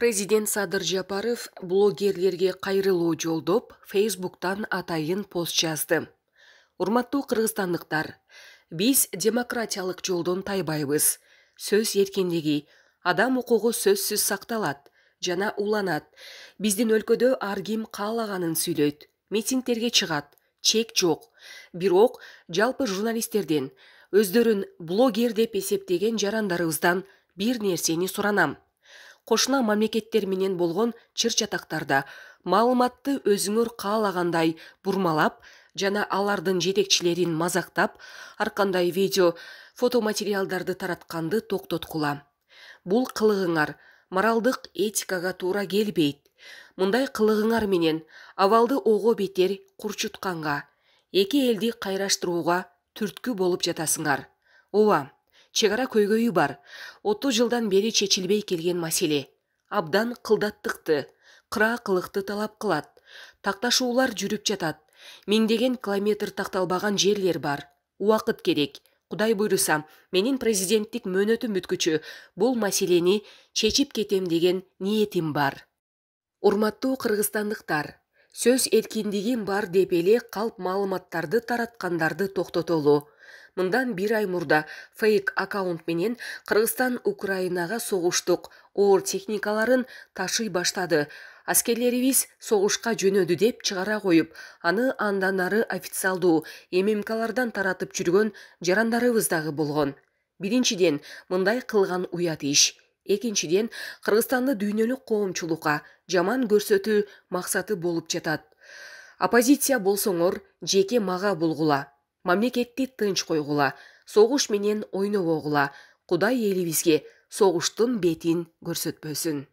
президент садыр жапаров блогерлерге қайрылу жолдоп фейсбуктан атайын пост жазды урматтуу кыргызстандыктар биз демократиялык жолдон тайбайбыз сөз эркиндиги адам укугу сөзсүз сакталат жана уланат биздин өлкөдө ар ким каалаганын сүйлөйт митингдерге чыгат чек жок бирок жалпы журналисттерден өздөрүн блогер деп эсептеген жарандарыбыздан бир нерсени суранам кошуна мамлекеттер менен болгон чыр чатактарда маалыматты өзүңөр каалагандай бурмалап жана алардын жетекчилерин мазактап ар кандай видео фото материалдарды таратканды токтоткула бул кылыгыңар моралдык этикага туура келбейт мындай кылыгыңар менен абалды ого бетер курчутканга эки элди кайраштырууга түрткү болып жатасыңар ооба чек ара көйгөйү бар отуз жылдан бери чечилбей келген маселе абдан кылдаттыкты кыраакылыкты талап кылат такташуулар жүрүп жатат миңдеген километр такталбаган жерлер бар убакыт керек кудай буйруса менин президенттик мөөнөтүм бүткүчө бул маселени чечип кетем деген ниетим бар урматтуу кыргызстандыктар сөз эркиндигин бар деп эле калп маалыматтарды тараткандарды токтотолу мындан бир ай мурда фейк аккаунт менен кыргызстан украинага согуштук оор техникаларын ташый баштады аскерлерибиз согушка жөнөдү деп чыгара коюп аны андан ары официалдуу ммклардан таратып жүргөн жарандарыбыз дагы болгон биринчиден мындай кылган уят иш экинчиден кыргызстанды дүйнөлүк коомчулукка жаман көрсөтүү максаты болуп жатат оппозиция болсоңор жеке мага болгула мамлекетти тынч койгула согуш менен ойнобогула кудай элибизге согуштун бетин көрсөтпөсүн